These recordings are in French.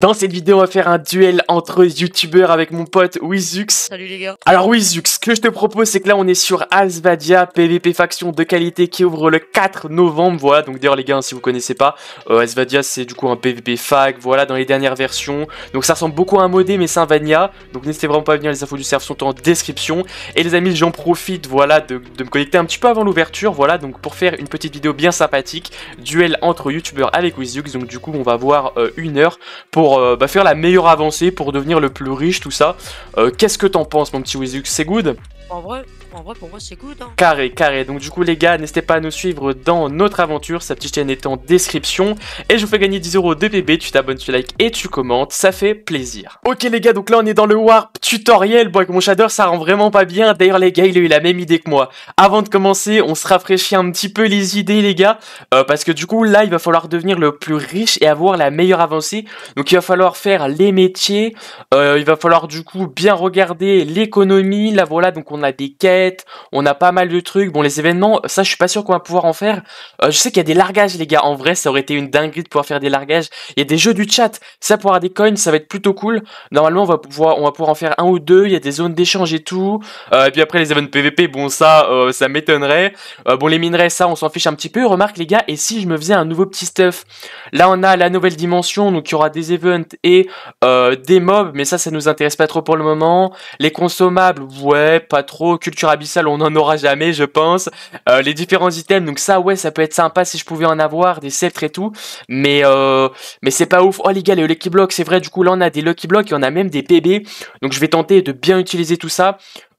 Dans cette vidéo, on va faire un duel entre youtubeurs avec mon pote Wizux. Salut les gars. Alors Wizux, ce que je te propose, c'est que là, on est sur Asvadia, PVP faction de qualité qui ouvre le 4 novembre. Voilà, donc d'ailleurs les gars, hein, si vous connaissez pas, euh, Asvadia, c'est du coup un PVP fac, voilà, dans les dernières versions. Donc ça ressemble beaucoup à un modé, mais c'est un Vania. Donc n'hésitez vraiment pas à venir, les infos du serve sont en description. Et les amis, j'en profite, voilà, de, me connecter un petit peu avant l'ouverture, voilà, donc pour faire une petite vidéo bien sympathique. Duel entre youtubeurs avec Wizux, donc du coup, on va voir euh, une heure pour pour euh, bah, faire la meilleure avancée, pour devenir le plus riche, tout ça. Euh, qu'est-ce que t'en penses, mon petit Wizux C'est good En vrai, en vrai, pour moi, c'est good. Hein. Carré, carré. Donc, du coup, les gars, n'hésitez pas à nous suivre dans notre aventure. Sa petite chaîne est en description. Et je vous fais gagner 10 euros de bébé Tu t'abonnes, tu likes et tu commentes. Ça fait plaisir. Ok, les gars, donc là, on est dans le Warp tutoriel. Bon, avec mon shader, ça rend vraiment pas bien. D'ailleurs, les gars, il a eu la même idée que moi. Avant de commencer, on se rafraîchit un petit peu les idées, les gars. Euh, parce que du coup, là, il va falloir devenir le plus riche et avoir la meilleure avancée. Donc, il va falloir faire les métiers. Euh, il va falloir, du coup, bien regarder l'économie. Là, voilà, donc on a des caisses on a pas mal de trucs. Bon, les événements, ça, je suis pas sûr qu'on va pouvoir en faire. Euh, je sais qu'il y a des largages, les gars. En vrai, ça aurait été une dinguerie de pouvoir faire des largages. Il y a des jeux du chat. Ça, pour des coins, ça va être plutôt cool. Normalement, on va pouvoir, on va pouvoir en faire un ou deux. Il y a des zones d'échange et tout. Euh, et puis après, les événements PVP, bon, ça, euh, ça m'étonnerait. bon, les minerais, ça, on s'en fiche un petit peu. Remarque, les gars, et si je me faisais un nouveau petit stuff Là, on a la nouvelle dimension, donc il y aura des événements et des mobs, mais ça, ça nous intéresse pas trop pour le moment. Les consommables, ouais, pas trop. Culture Abyssal, on n'en aura jamais, je pense. Euh, les différents items, donc ça, ouais, ça peut être sympa si je pouvais en avoir, des sceptres et tout. Mais, euh, mais c'est pas ouf. Oh les gars, les Lucky Blocks, c'est vrai, du coup, là, on a des Lucky Blocks et on a même des PB. Donc je vais tenter de bien utiliser tout ça.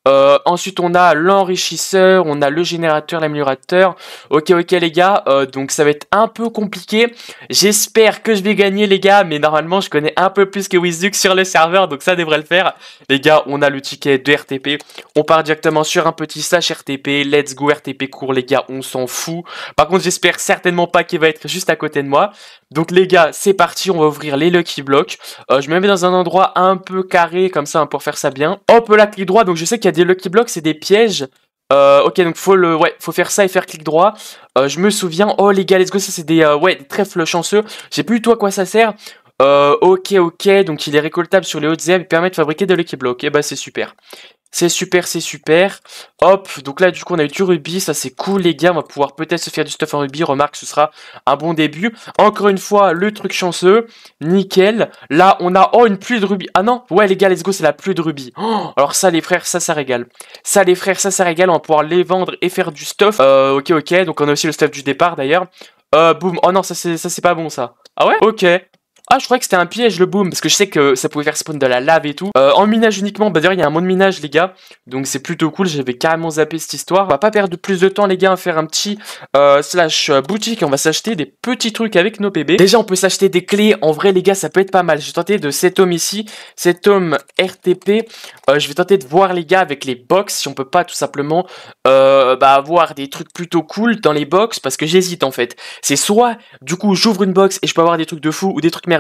Euh, ensuite, on a l'enrichisseur, on a le générateur, l'améliorateur. Ok, ok, les gars. Euh, donc, ça va être un peu compliqué. J'espère que je vais gagner, les gars. Mais normalement, je connais un peu plus que Wizduk sur le serveur. Donc, ça devrait le faire. Les gars, on a le ticket de RTP. On part directement sur un petit sachet RTP. Let's go, RTP court, les gars. On s'en fout. Par contre, j'espère certainement pas qu'il va être juste à côté de moi. Donc les gars, c'est parti, on va ouvrir les Lucky Blocks. Euh, je me mets dans un endroit un peu carré comme ça hein, pour faire ça bien. Hop là, clic droit, donc je sais qu'il y a des Lucky Blocks, c'est des pièges. Euh, ok, donc faut le, ouais, faut faire ça et faire clic droit. Euh, je me souviens, oh les gars, let's go, ça c'est des, ouais, trèfles chanceux. J'ai plus du tout à quoi ça sert. ok, ok, donc il est récoltable sur les hautes herbes, il permet de fabriquer des Lucky Blocks. Et eh bah ben, c'est super. C'est super, c'est super. Hop, donc là du coup on a eu du rubis, ça c'est cool les gars, on va pouvoir peut-être se faire du stuff en rubis, remarque ce sera un bon début. Encore une fois, le truc chanceux, nickel. Là on a, oh une pluie de rubis, ah non, ouais les gars let's go c'est la pluie de rubis. Oh, alors ça les frères, ça ça régale. Ça les frères, ça ça régale, on va pouvoir les vendre et faire du stuff. Euh, ok ok, donc on a aussi le stuff du départ d'ailleurs. Euh, boum, oh non ça c'est pas bon ça. Ah ouais Ok, ah, je croyais que c'était un piège le boom, parce que je sais que ça pouvait faire spawn de la lave et tout. Euh, en minage uniquement, bah d'ailleurs, il y a un mode minage, les gars. Donc c'est plutôt cool, j'avais carrément zappé cette histoire. On va pas perdre plus de temps, les gars, à faire un petit euh, slash euh, boutique. On va s'acheter des petits trucs avec nos bébés. Déjà, on peut s'acheter des clés. En vrai, les gars, ça peut être pas mal. vais tenter de cet homme ici, cet homme RTP. je vais tenter de voir, les gars, avec les box, si on peut pas tout simplement bah, avoir des trucs plutôt cool dans les box, parce que j'hésite en fait. C'est soit, du coup, j'ouvre une box et je peux avoir des trucs de fou ou des trucs merveilleux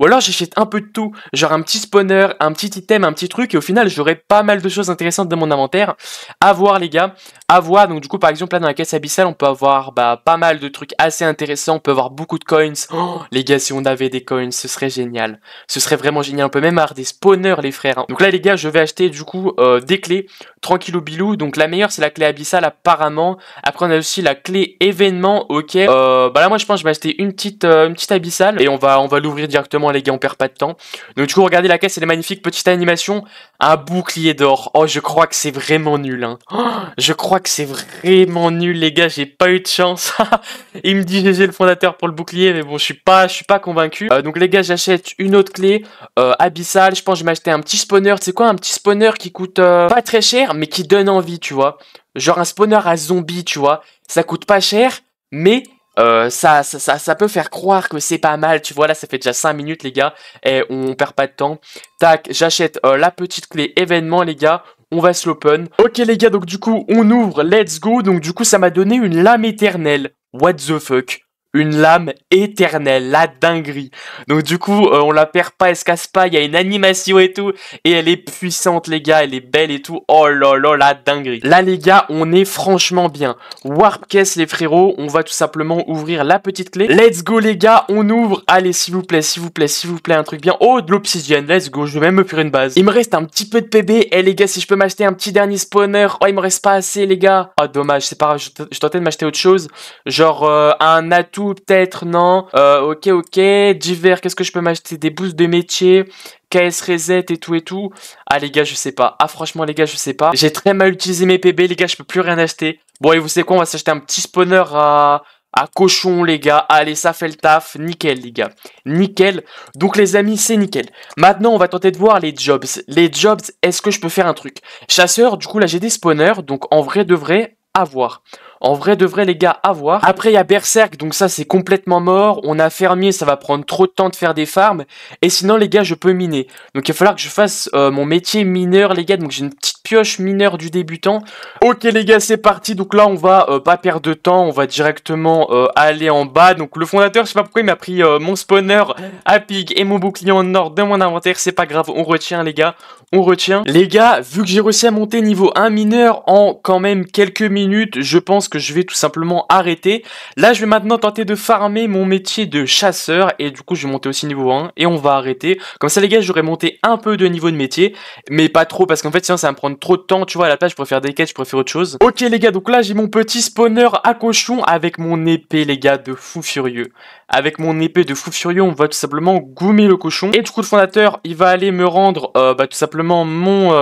ou alors j'achète un peu de tout, genre un petit spawner, un petit item, un petit truc, et au final j'aurai pas mal de choses intéressantes dans mon inventaire. À voir les gars, à voir. Donc du coup par exemple là dans la caisse abyssale on peut avoir bah, pas mal de trucs assez intéressants, on peut avoir beaucoup de coins. Oh, les gars si on avait des coins ce serait génial. Ce serait vraiment génial, on peut même avoir des spawners les frères. Hein. Donc là les gars je vais acheter du coup euh, des clés, tranquillou bilou. Donc la meilleure c'est la clé abyssale apparemment. Après on a aussi la clé événement, ok. Euh, bah là moi je pense que je vais acheter une petite, euh, petite abyssale et on va, on va l'ouvrir directement, les gars, on perd pas de temps. Donc du coup, regardez la caisse, et les magnifiques petite animation, un bouclier d'or. Oh, je crois que c'est vraiment nul, hein. oh, je crois que c'est vraiment nul, les gars, j'ai pas eu de chance. Il me dit GG le fondateur pour le bouclier, mais bon, je suis pas, je suis pas convaincu. Euh, donc les gars, j'achète une autre clé, euh, abyssal je pense que je vais m'acheter un petit spawner, tu sais quoi, un petit spawner qui coûte euh, pas très cher, mais qui donne envie, tu vois. Genre un spawner à zombies, tu vois. Ça coûte pas cher, mais euh, ça, ça, peut faire croire que c'est pas mal, tu vois, là ça fait déjà 5 minutes les gars, et on perd pas de temps. Tac, j'achète euh, la petite clé événement les gars, on va se l'open. Ok les gars, donc du coup on ouvre, let's go, donc du coup ça m'a donné une lame éternelle. What the fuck une lame éternelle, la dinguerie. Donc du coup, euh, on la perd pas, elle se casse pas, il y a une animation et tout, et elle est puissante les gars, elle est belle et tout, oh là là, la dinguerie. Là les gars, on est franchement bien. Warp case les frérots, on va tout simplement ouvrir la petite clé. Let's go les gars, on ouvre, allez s'il vous plaît, s'il vous plaît, s'il vous plaît, un truc bien. Oh, de l'obsidienne, let's go, je vais même me faire une base. Il me reste un petit peu de PB, eh les gars, si je peux m'acheter un petit dernier spawner, oh il me reste pas assez les gars. oh, dommage, c'est pas grave, je tentais de m'acheter autre chose, genre euh, un atout peut-être, non. Euh, ok, ok. Divers, qu'est-ce que je peux m'acheter Des boosts de métier, KS reset et tout et tout. Ah, les gars, je sais pas. Ah, franchement, les gars, je sais pas. J'ai très mal utilisé mes PB, les gars, je peux plus rien acheter. Bon, et vous savez quoi On va s'acheter un petit spawner à à cochon les gars, allez ça fait le taf, nickel les gars, nickel, donc les amis c'est nickel, maintenant on va tenter de voir les jobs, les jobs est-ce que je peux faire un truc, chasseur du coup là j'ai des spawners, donc en vrai devrait avoir. En vrai de vrai les gars, avoir. Après il y a Berserk, donc ça c'est complètement mort. On a fermier, ça va prendre trop de temps de faire des farms. Et sinon les gars, je peux miner. Donc il va falloir que je fasse euh, mon métier mineur les gars. Donc j'ai une petite pioche mineure du débutant. Ok les gars, c'est parti. Donc là on va euh, pas perdre de temps, on va directement euh, aller en bas. Donc le fondateur, je sais pas pourquoi il m'a pris mon spawner à pig et mon bouclier en or de mon inventaire. C'est pas grave, on retient les gars on retient. Les gars, vu que j'ai réussi à monter niveau 1 mineur en quand même quelques minutes, je pense que je vais tout simplement arrêter. Là, je vais maintenant tenter de farmer mon métier de chasseur et du coup, je vais monter aussi niveau 1 et on va arrêter. Comme ça, les gars, j'aurais monté un peu de niveau de métier, mais pas trop parce qu'en fait, sinon, ça va me prendre trop de temps. Tu vois, à la place, je faire des quêtes, je préfère autre chose. Ok, les gars, donc là, j'ai mon petit spawner à cochon avec mon épée, les gars, de fou furieux. Avec mon épée de fou furieux, on va tout simplement goumer le cochon. Et du coup, le fondateur, il va aller me rendre, euh, bah, tout simplement euh,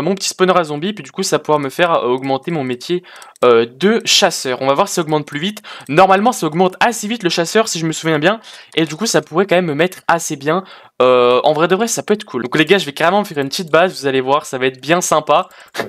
mon, petit spawner à zombies, puis du coup ça pourra me faire euh, augmenter mon métier euh, de chasseur. On va voir si ça augmente plus vite. Normalement ça augmente assez vite le chasseur si je me souviens bien, et du coup ça pourrait quand même me mettre assez bien. en vrai de vrai ça peut être cool. Donc les gars je vais carrément me faire une petite base, vous allez voir, ça va être bien sympa.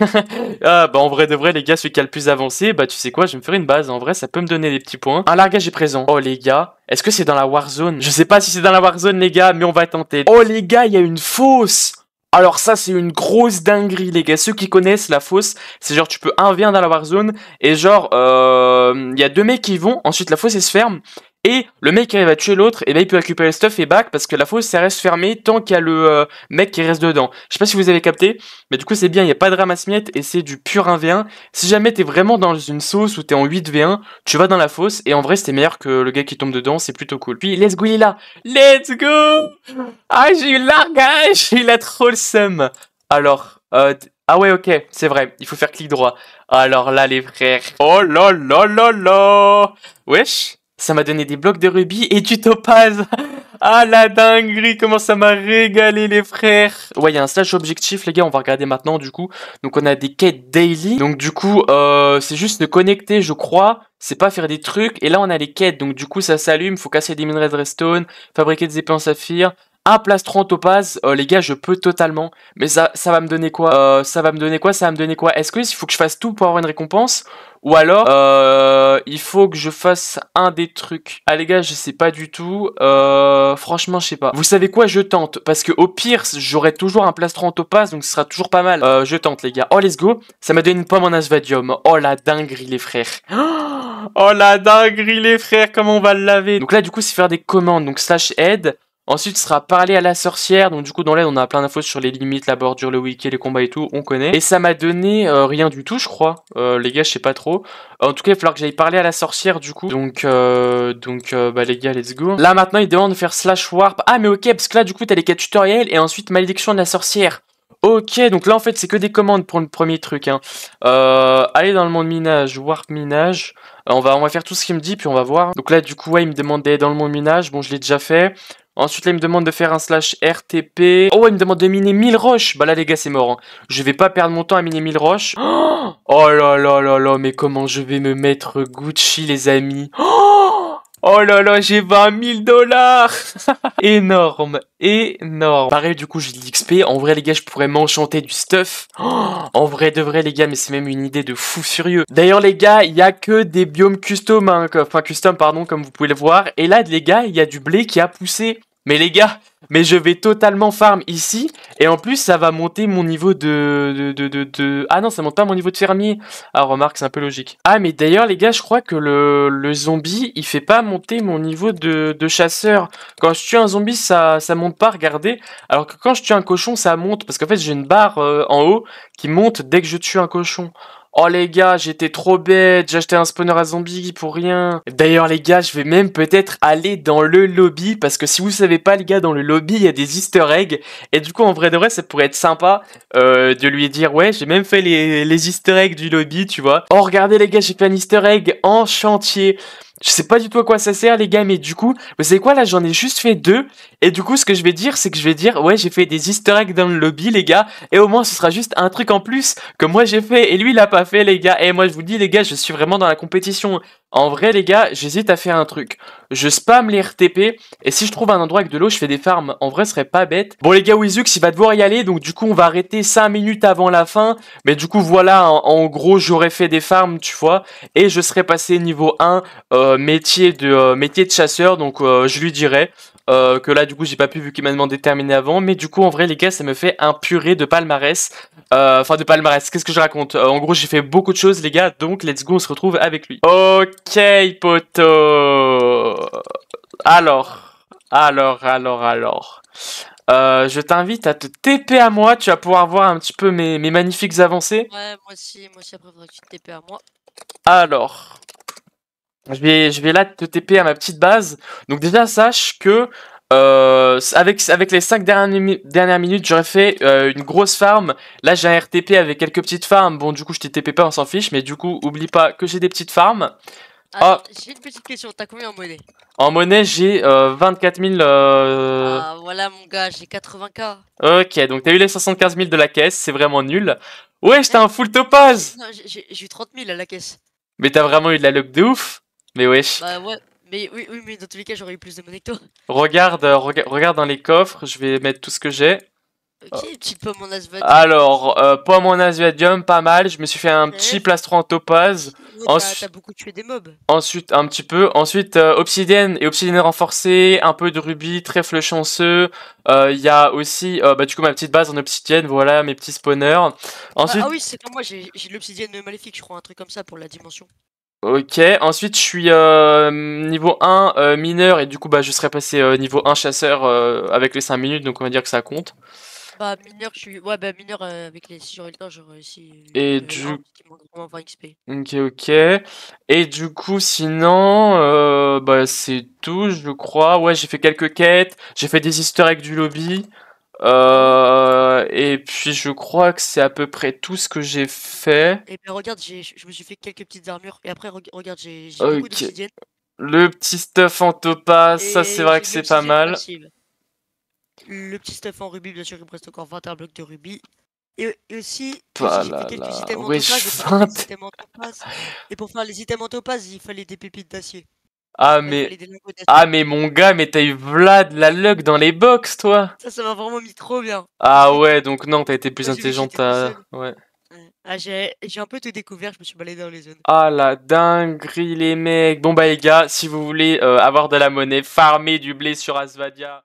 Ah, bah en vrai de vrai les gars celui qui a le plus avancé, bah tu sais quoi, je vais me faire une base, en vrai ça peut me donner des petits points. Un largage est présent. Oh les gars, est-ce que c'est dans la Warzone Je sais pas si c'est dans la Warzone les gars, mais on va tenter. Oh les gars, il y a une fosse alors ça c'est une grosse dinguerie les gars, ceux qui connaissent la fosse, c'est genre tu peux un v dans la warzone et genre euh, il y a deux mecs qui vont, ensuite la fosse elle se ferme et le mec qui arrive à tuer l'autre, et eh ben, il peut récupérer le stuff et back parce que la fosse ça reste fermée tant qu'il y a le euh, mec qui reste dedans. Je sais pas si vous avez capté, mais du coup c'est bien, il n'y a pas de ramasse-miettes et c'est du pur 1v1. Si jamais t'es vraiment dans une sauce où t'es en 8v1, tu vas dans la fosse et en vrai c'était meilleur que le gars qui tombe dedans, c'est plutôt cool. Puis let's go il est là Let's go Ah j'ai eu largage ah, Il a trop le seum Alors, euh, ah ouais, ok, c'est vrai, il faut faire clic droit. Alors là, les frères. Oh là là là là Wesh ça m'a donné des blocs de rubis et du topaz. Ah la dinguerie, comment ça m'a régalé les frères Ouais, il y a un slash objectif les gars, on va regarder maintenant du coup. Donc on a des quêtes daily. Donc du coup, euh, c'est juste de connecter je crois. C'est pas faire des trucs. Et là on a les quêtes, donc du coup ça s'allume, faut casser des minerais de redstone, fabriquer des épées en saphir, un plastron topaz, euh, les gars, je peux totalement. Mais ça, ça va me donner quoi euh, Ça va me donner quoi Ça va me donner quoi Est-ce que, qu'il faut que je fasse tout pour avoir une récompense ou alors, euh, il faut que je fasse un des trucs. Ah les gars, je sais pas du tout. franchement, je sais pas. Vous savez quoi Je tente. Parce que au pire, j'aurai toujours un plastron en topaz, donc ce sera toujours pas mal. je tente les gars. Oh, let's go. Ça m'a donné une pomme en asvadium. Oh la dinguerie les frères. Oh la dinguerie les frères, comment on va le laver Donc là, du coup, c'est faire des commandes. Donc slash aide. Ensuite, sera parler à la sorcière. Donc du coup, dans l'aide, on a plein d'infos sur les limites, la bordure, le wiki, les combats et tout, on connaît. Et ça m'a donné euh, rien du tout, je crois. Euh, les gars, je sais pas trop. En tout cas, il va falloir que j'aille parler à la sorcière, du coup. Donc, euh, donc bah, les gars, let's go. Là, maintenant, il demande de faire slash warp. Ah, mais ok, parce que là, du coup, t'as les cas tutoriels et ensuite malédiction de la sorcière. Ok, donc là, en fait, c'est que des commandes pour le premier truc. Hein. allez dans le monde minage, warp minage. on, va, on va faire tout ce qu'il me dit, puis on va voir. Donc là, du coup, il me demande d'aller dans le monde minage. Bon, je l'ai déjà fait. Ensuite, là, il me demande de faire un slash RTP. Oh, il me demande de miner 1000 roches. Bah là, les gars, c'est mort. Hein. Je vais pas perdre mon temps à miner 1000 roches. Oh, là là là là, mais comment je vais me mettre Gucci, les amis Oh, oh là là, j'ai 20 000 dollars Énorme, énorme. Pareil, du coup, j'ai de l'XP. En vrai, les gars, je pourrais m'enchanter du stuff. en vrai, de vrai, les gars, mais c'est même une idée de fou furieux. D'ailleurs, les gars, il y a que des biomes custom, hein, enfin custom, pardon, comme vous pouvez le voir. Et là, les gars, il y a du blé qui a poussé. Mais les gars, mais je vais totalement farm ici. Et en plus, ça va monter mon niveau de... de, de, de ah non, ça monte pas mon niveau de fermier. Ah, remarque, c'est un peu logique. Ah, mais d'ailleurs, les gars, je crois que le, le, zombie, il fait pas monter mon niveau de, chasseur. Quand je tue un zombie, ça, ça monte pas, regardez. Alors que quand je tue un cochon, ça monte. Parce qu'en fait, j'ai une barre euh, en haut qui monte dès que je tue un cochon. Oh les gars, j'étais trop bête, j'ai acheté un spawner à zombies pour rien. D'ailleurs les gars, je vais même peut-être aller dans le lobby, parce que si vous savez pas les gars, dans le lobby, il y a des easter eggs. Et du coup, en vrai de vrai, ça pourrait être sympa euh, de lui dire, ouais, j'ai même fait les, les easter eggs du lobby, tu vois. Oh regardez les gars, j'ai fait un easter egg en chantier. Je sais pas du tout à quoi ça sert, les gars, mais du coup, vous savez quoi, là, j'en ai juste fait deux. Et du coup, ce que je vais dire, c'est que je vais dire, ouais, j'ai fait des easter eggs dans le lobby, les gars. Et au moins, ce sera juste un truc en plus que moi j'ai fait et lui, il a pas fait, les gars. Et moi, je vous dis, les gars, je suis vraiment dans la compétition. En vrai, les gars, j'hésite à faire un truc. Je spam les RTP, et si je trouve un endroit avec de l'eau, je fais des farms. En vrai, ce serait pas bête. Bon, les gars, Wizux, il va devoir y aller, donc du coup, on va arrêter 5 minutes avant la fin. Mais du coup, voilà, en, gros, j'aurais fait des farms, tu vois, et je serais passé niveau 1, euh, métier, de, euh, métier de chasseur, donc euh, je lui dirais. que là du coup j'ai pas pu vu qu'il m'a demandé de terminer avant mais du coup en vrai les gars ça me fait un purée de palmarès enfin de palmarès qu'est-ce que je raconte en gros j'ai fait beaucoup de choses les gars donc let's go on se retrouve avec lui ok Ok, poto. Alors, alors, alors, alors. Euh, je t'invite à te TP à moi, tu vas pouvoir voir un petit peu mes, magnifiques avancées. Ouais, moi aussi, moi aussi après que te TP à moi. Alors, je vais, je vais là te TP à ma petite base. Donc déjà, sache que euh, avec, avec les 5 dernières, dernières minutes, j'aurais fait euh, une grosse farm. Là, j'ai un RTP avec quelques petites farms. Bon, du coup, je t'ai TP pas, on s'en fiche. Mais du coup, oublie pas que j'ai des petites farms. Ah. ah. J'ai une petite question, t'as combien en monnaie En monnaie, j'ai 24 euh, 000. Euh, ah, voilà mon gars, j'ai 80k. Ok, donc t'as eu les 75 000 de la caisse, c'est vraiment nul. Ouais, j'étais un full topaz J'ai eu 30 000 à la caisse. Mais t'as vraiment eu de la luck de ouf Mais wesh. Bah ouais, mais oui, oui mais dans tous les cas, j'aurais eu plus de monnaie que toi. Regarde, euh, regarde dans les coffres, je vais mettre tout ce que j'ai. Ok, petit oh. petite pomme en asvadium. Alors, euh, pomme en asvadium, pas mal. Je me suis fait un petit plastron en topaz. Ensuite, beaucoup tué des Ensuite, un petit peu. Ensuite, euh, obsidienne et obsidienne renforcée, un peu de rubis, trèfle chanceux. Euh, il y a aussi, euh, bah, du coup, ma petite base en obsidienne, voilà, mes petits spawners. Ah, ensuite... Ah, oui, c'est moi, j'ai l'obsidienne maléfique, je crois, un truc comme ça pour la dimension. Ok, ensuite je suis niveau 1 mineur et du coup bah, je serais passé niveau 1 chasseur avec les 5 minutes donc on va dire que ça compte. Bah, mineur, je suis. Ouais, bah, mineur, euh, avec les. Si j'aurais le temps, j'aurais réussi... Euh, et euh, du. coup XP. Ok, ok. Et du coup, sinon, euh, bah, c'est tout, je crois. Ouais, j'ai fait quelques quêtes, j'ai fait des easter eggs du lobby. Euh, et puis je crois que c'est à peu près tout ce que j'ai fait. Et eh ben regarde, je me suis fait quelques petites armures. Et après, regarde, j'ai okay. beaucoup d'obsidienne. Le petit stuff en topaz, ça c'est vrai que c'est pas mal le petit stuff en rubis, bien sûr, il me reste encore 21 blocs de rubis. Et, aussi, j'ai fait quelques et, pour faire les items en topaz, il fallait des pépites d'acier. Ah mais... ah mais mon gars, mais t'as eu Vlad la luck dans les box toi Ça ça m'a vraiment mis trop bien. Ah ouais, donc non, t'as été plus intelligente euh, Ouais. Ah, j'ai un peu tout découvert, je me suis baladé dans les zones. Ah la dinguerie les mecs Bon bah les gars, si vous voulez euh, avoir de la monnaie, farmer du blé sur Asvadia...